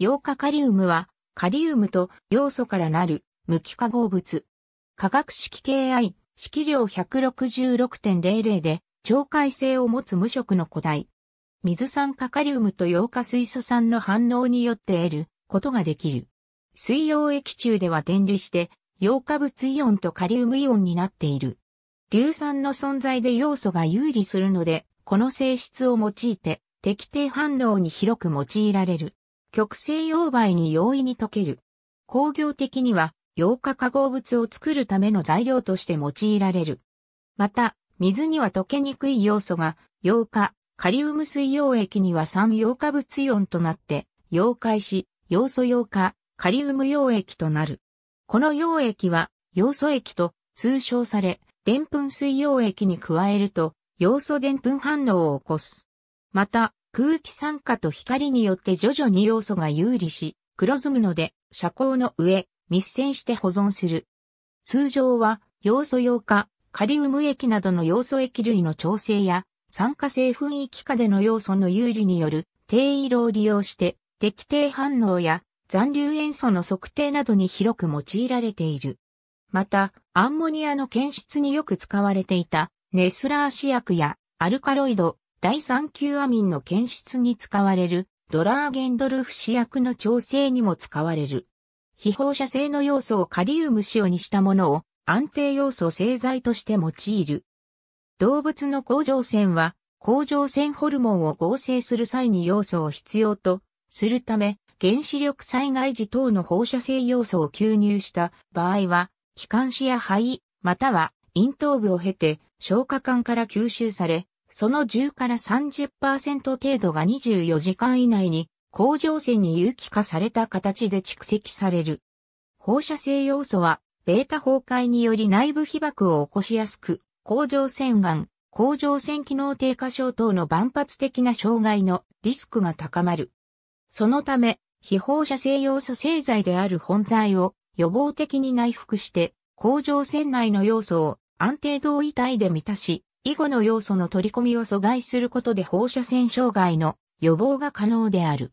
ヨウ化カリウムは、カリウムとウ素からなる無機化合物。化学式 KI、式量166.00で、超解性を持つ無色の古代。水酸化カリウムとヨウ化水素酸の反応によって得ることができる。水溶液中では電離して、ヨウ化物イオンとカリウムイオンになっている。硫酸の存在で要素が有利するので、この性質を用いて、適定反応に広く用いられる。極性溶媒に容易に溶ける。工業的には、溶化化合物を作るための材料として用いられる。また、水には溶けにくい要素が、溶化、カリウム水溶液には酸溶化物イオンとなって、溶解し、要素溶化、カリウム溶液となる。この溶液は、要素液と通称され、で粉水溶液に加えると、要素でんぷん反応を起こす。また、空気酸化と光によって徐々に要素が有利し、黒ずむので、遮光の上、密栓して保存する。通常は、要素溶化、カリウム液などの要素液類の調整や、酸化性雰囲気下での要素の有利による低色を利用して適定反応や残留塩素の測定などに広く用いられている。また、アンモニアの検出によく使われていたネスラー試薬やアルカロイド、第三級アミンの検出に使われるドラーゲンドルフ試薬の調整にも使われる。非放射性の要素をカリウム塩にしたものを安定要素製剤として用いる。動物の甲状腺は甲状腺ホルモンを合成する際に要素を必要とするため原子力災害時等の放射性要素を吸入した場合は気管支や肺、または咽頭部を経て消化管から吸収されその10から30%程度が24時間以内に甲状腺に有機化された形で蓄積される。放射性要素は、ベータ崩壊により内部被爆を起こしやすく、甲状腺がん、甲状腺機能低下症等の万発的な障害のリスクが高まる。そのため、非放射性要素製剤である本剤を予防的に内服して、甲状腺内の要素を安定同位体で満たし、以後の要素の取り込みを阻害することで放射線障害の予防が可能である。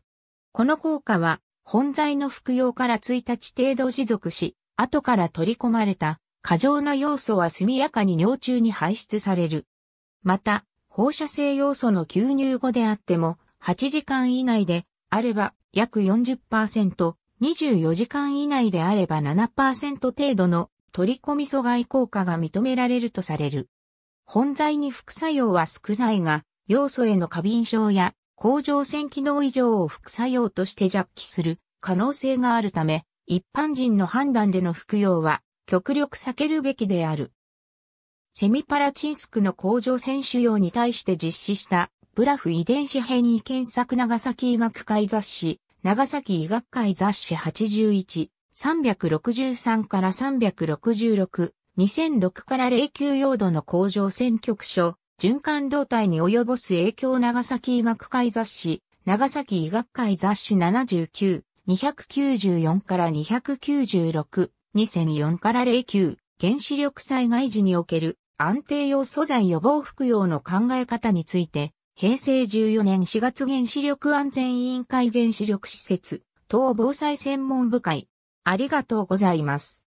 この効果は、本剤の服用から1日程度持続し、後から取り込まれた過剰な要素は速やかに尿中に排出される。また、放射性要素の吸入後であっても、8時間以内であれば約40%、24時間以内であれば7%程度の取り込み阻害効果が認められるとされる。本剤に副作用は少ないが、要素への過敏症や甲状腺機能異常を副作用として弱気する可能性があるため、一般人の判断での服用は極力避けるべきである。セミパラチンスクの甲状腺腫瘍に対して実施したブラフ遺伝子変異検索長崎医学会雑誌、長崎医学会雑誌81、363から366 2006から09用土の工場選挙区所、循環動態に及ぼす影響長崎医学会雑誌、長崎医学会雑誌79、294から296、2004から09、原子力災害時における安定用素材予防服用の考え方について、平成14年4月原子力安全委員会原子力施設、等防災専門部会。ありがとうございます。